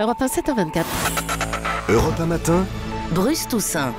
Europe 1, 7h24. Europe 1 matin. Bruce Toussaint.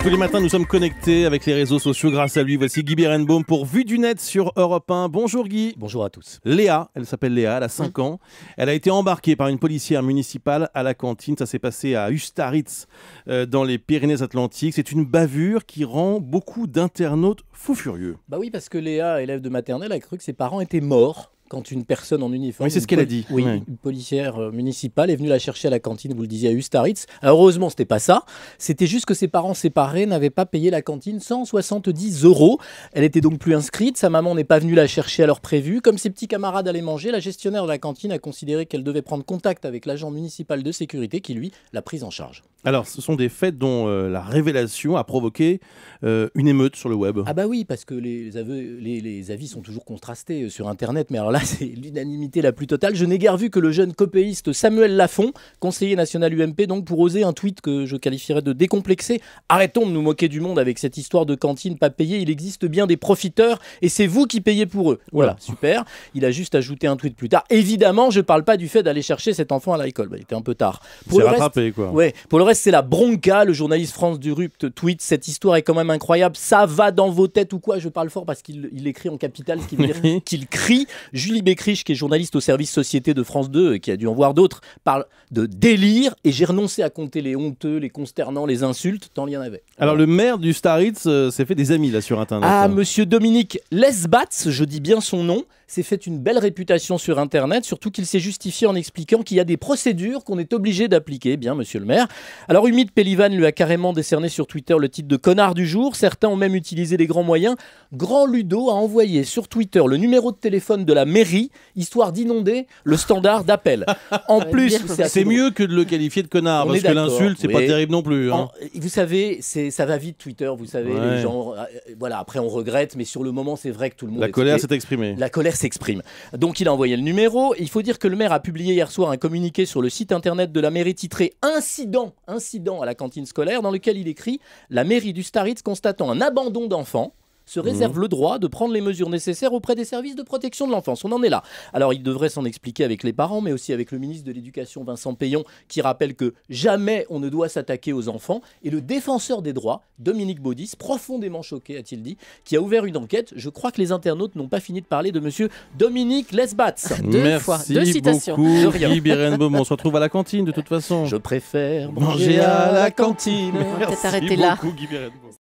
Tous les matins, nous sommes connectés avec les réseaux sociaux grâce à lui. Voici Guy Berenbaum pour Vue du Net sur Europe 1. Bonjour Guy. Bonjour à tous. Léa, elle s'appelle Léa, elle a 5 ans. Elle a été embarquée par une policière municipale à la cantine. Ça s'est passé à Ustaritz, euh, dans les Pyrénées-Atlantiques. C'est une bavure qui rend beaucoup d'internautes fous furieux. Bah oui, parce que Léa, élève de maternelle, a cru que ses parents étaient morts quand une personne en uniforme. Oui, c'est ce qu'elle a dit. Oui, une policière euh, municipale est venue la chercher à la cantine, vous le disiez, à Ustaritz. heureusement heureusement, c'était pas ça. C'était juste que ses parents séparés n'avaient pas payé la cantine 170 euros. Elle était donc plus inscrite. Sa maman n'est pas venue la chercher à l'heure prévue. Comme ses petits camarades allaient manger, la gestionnaire de la cantine a considéré qu'elle devait prendre contact avec l'agent municipal de sécurité qui, lui, l'a prise en charge. Alors, ce sont des faits dont euh, la révélation a provoqué euh, une émeute sur le web. Ah, bah oui, parce que les, les, les avis sont toujours contrastés sur Internet. Mais alors là, bah, c'est l'unanimité la plus totale. Je n'ai guère vu que le jeune copéiste Samuel Lafont, conseiller national UMP, donc pour oser un tweet que je qualifierais de décomplexé. Arrêtons de nous moquer du monde avec cette histoire de cantine pas payée. Il existe bien des profiteurs et c'est vous qui payez pour eux. Voilà, super. Il a juste ajouté un tweet plus tard. Évidemment, je ne parle pas du fait d'aller chercher cet enfant à l'école. Bah, il était un peu tard. Pour le rattrapé, quoi. Ouais, pour le reste, c'est la bronca. Le journaliste France Durupt tweet Cette histoire est quand même incroyable. Ça va dans vos têtes ou quoi Je parle fort parce qu'il écrit en capital, ce qui qu'il crie. Julie Bécriche, qui est journaliste au service Société de France 2 et qui a dû en voir d'autres, parle de délire et j'ai renoncé à compter les honteux, les consternants, les insultes, tant il y en avait. Alors le maire du Staritz euh, s'est fait des amis là sur Internet. Ah, hein. monsieur Dominique Lesbats, je dis bien son nom, s'est fait une belle réputation sur Internet, surtout qu'il s'est justifié en expliquant qu'il y a des procédures qu'on est obligé d'appliquer, bien monsieur le maire. Alors Humide Pellivan lui a carrément décerné sur Twitter le titre de connard du jour, certains ont même utilisé les grands moyens. Grand Ludo a envoyé sur Twitter le numéro de téléphone de la mairie, histoire d'inonder le standard d'appel. En plus, c'est mieux que de le qualifier de connard, parce que l'insulte, c'est pas terrible non plus. Hein. vous savez, ça va vite Twitter, vous savez, les gens. Euh, euh, voilà, après on regrette, mais sur le moment, c'est vrai que tout le monde. La colère s'est exprimée. La colère s'exprime. Donc il a envoyé le numéro. Il faut dire que le maire a publié hier soir un communiqué sur le site internet de la mairie titré Incident, incident à la cantine scolaire, dans lequel il écrit La mairie du Staritz constatant un abandon d'enfants se mhm. réserve le droit de prendre les mesures nécessaires auprès des services de protection de l'enfance. On en est là. Alors il devrait s'en expliquer avec les parents, mais aussi avec le ministre de l'Éducation, Vincent Payon, qui rappelle que jamais on ne doit s'attaquer aux enfants. Et le défenseur des droits, Dominique Baudis, profondément choqué, a-t-il dit, qui a ouvert une enquête. Je crois que les internautes n'ont pas fini de parler de monsieur Dominique Lesbats. Deux fois, deux citations. Beaucoup, on se retrouve à la cantine de toute façon. Je préfère manger, à, la cantine. Peut-être arrêter là.